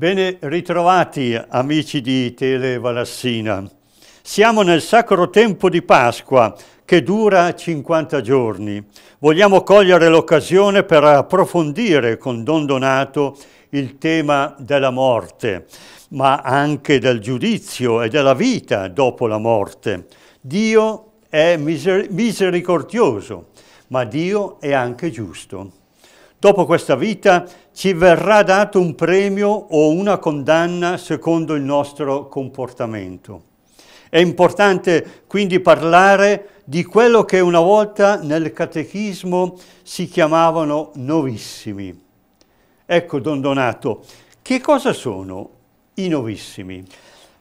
Bene ritrovati amici di Tele Valassina. Siamo nel sacro tempo di Pasqua che dura 50 giorni. Vogliamo cogliere l'occasione per approfondire con Don Donato il tema della morte ma anche del giudizio e della vita dopo la morte. Dio è misericordioso, ma Dio è anche giusto. Dopo questa vita ci verrà dato un premio o una condanna secondo il nostro comportamento. È importante quindi parlare di quello che una volta nel catechismo si chiamavano novissimi. Ecco, Don Donato, che cosa sono i novissimi.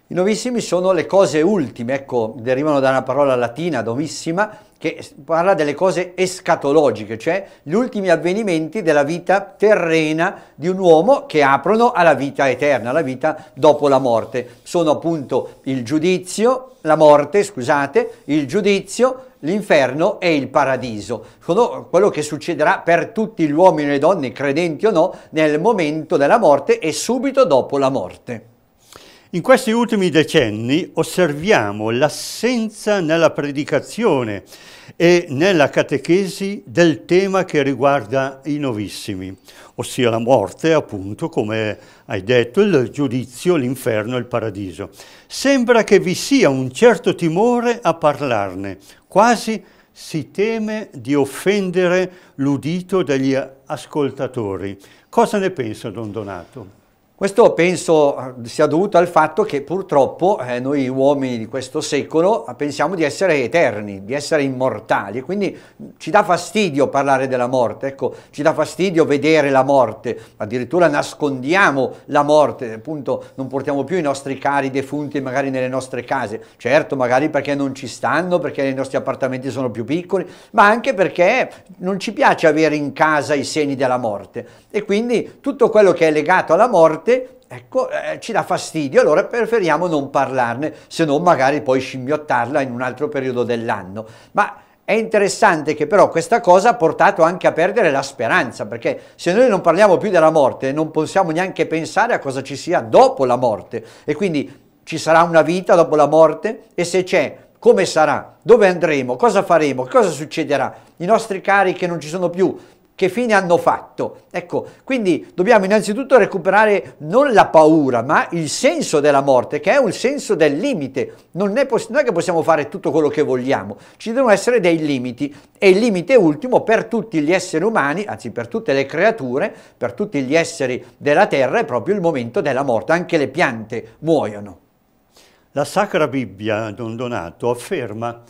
I novissimi sono le cose ultime, ecco, derivano da una parola latina, novissima, che parla delle cose escatologiche, cioè gli ultimi avvenimenti della vita terrena di un uomo che aprono alla vita eterna, alla vita dopo la morte. Sono appunto il giudizio, la morte, scusate, il giudizio, l'inferno e il paradiso. Sono quello che succederà per tutti gli uomini e le donne, credenti o no, nel momento della morte e subito dopo la morte. In questi ultimi decenni osserviamo l'assenza nella predicazione e nella catechesi del tema che riguarda i novissimi, ossia la morte, appunto, come hai detto, il giudizio, l'inferno e il paradiso. Sembra che vi sia un certo timore a parlarne, quasi si teme di offendere l'udito degli ascoltatori. Cosa ne pensa Don Donato? Questo penso eh, sia dovuto al fatto che purtroppo eh, noi uomini di questo secolo eh, pensiamo di essere eterni, di essere immortali e quindi ci dà fastidio parlare della morte, ecco, ci dà fastidio vedere la morte, addirittura nascondiamo la morte, appunto non portiamo più i nostri cari defunti magari nelle nostre case, certo magari perché non ci stanno, perché i nostri appartamenti sono più piccoli, ma anche perché non ci piace avere in casa i segni della morte e quindi tutto quello che è legato alla morte parte, ecco, eh, ci dà fastidio, allora preferiamo non parlarne, se non magari poi scimmiottarla in un altro periodo dell'anno. Ma è interessante che però questa cosa ha portato anche a perdere la speranza, perché se noi non parliamo più della morte, non possiamo neanche pensare a cosa ci sia dopo la morte. E quindi ci sarà una vita dopo la morte? E se c'è, come sarà? Dove andremo? Cosa faremo? Cosa succederà? I nostri cari che non ci sono più, che fine hanno fatto? Ecco, quindi dobbiamo innanzitutto recuperare non la paura, ma il senso della morte, che è un senso del limite. Non è, poss- non è che possiamo fare tutto quello che vogliamo, ci devono essere dei limiti. E il limite ultimo per tutti gli esseri umani, anzi per tutte le creature, per tutti gli esseri della terra, è proprio il momento della morte. Anche le piante muoiono. La Sacra Bibbia, Don Donato, afferma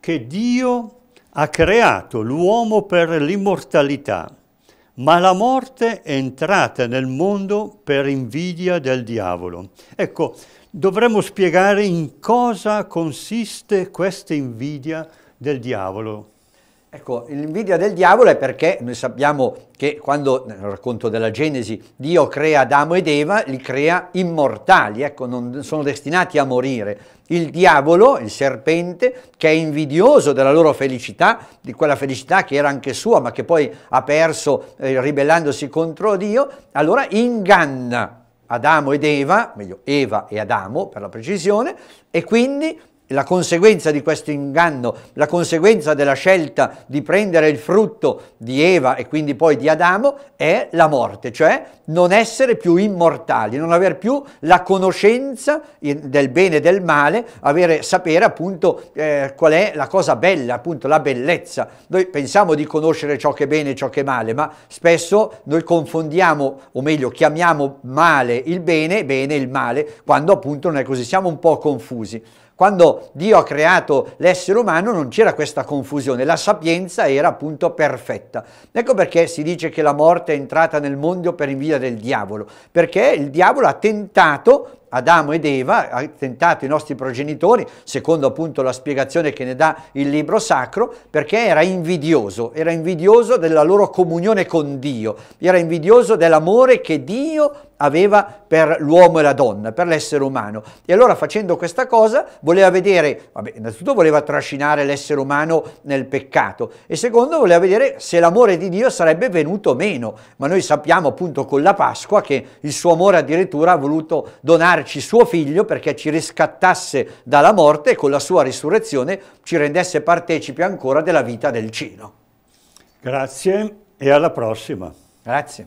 che Dio ha creato l'uomo per l'immortalità, ma la morte è entrata nel mondo per invidia del diavolo. Ecco, dovremmo spiegare in cosa consiste questa invidia del diavolo. Ecco, l'invidia del diavolo è perché noi sappiamo che quando, nel racconto della Genesi, Dio crea Adamo ed Eva, li crea immortali, ecco, non sono destinati a morire. Il diavolo, il serpente, che è invidioso della loro felicità, di quella felicità che era anche sua, ma che poi ha perso eh, ribellandosi contro Dio, allora inganna Adamo ed Eva, meglio Eva e Adamo per la precisione, e quindi la conseguenza di questo inganno, la conseguenza della scelta di prendere il frutto di Eva e quindi poi di Adamo è la morte, cioè non essere più immortali, non avere più la conoscenza del bene e del male, avere, sapere appunto eh, qual è la cosa bella, appunto la bellezza. Noi pensiamo di conoscere ciò che è bene e ciò che è male, ma spesso noi confondiamo, o meglio chiamiamo male il bene, bene il male, quando appunto non è così, siamo un po' confusi. Quando Dio ha creato l'essere umano non c'era questa confusione, la sapienza era appunto perfetta. Ecco perché si dice che la morte è entrata nel mondo per invia del diavolo, perché il diavolo ha tentato Adamo ed Eva, ha tentato i nostri progenitori, secondo appunto la spiegazione che ne dà il libro sacro, perché era invidioso, era invidioso della loro comunione con Dio, era invidioso dell'amore che Dio ha aveva per l'uomo e la donna, per l'essere umano. E allora facendo questa cosa voleva vedere, vabbè, innanzitutto voleva trascinare l'essere umano nel peccato e secondo voleva vedere se l'amore di Dio sarebbe venuto meno, ma noi sappiamo appunto con la Pasqua che il suo amore addirittura ha voluto donarci suo figlio perché ci riscattasse dalla morte e con la sua risurrezione ci rendesse partecipi ancora della vita del cielo. Grazie e alla prossima. Grazie.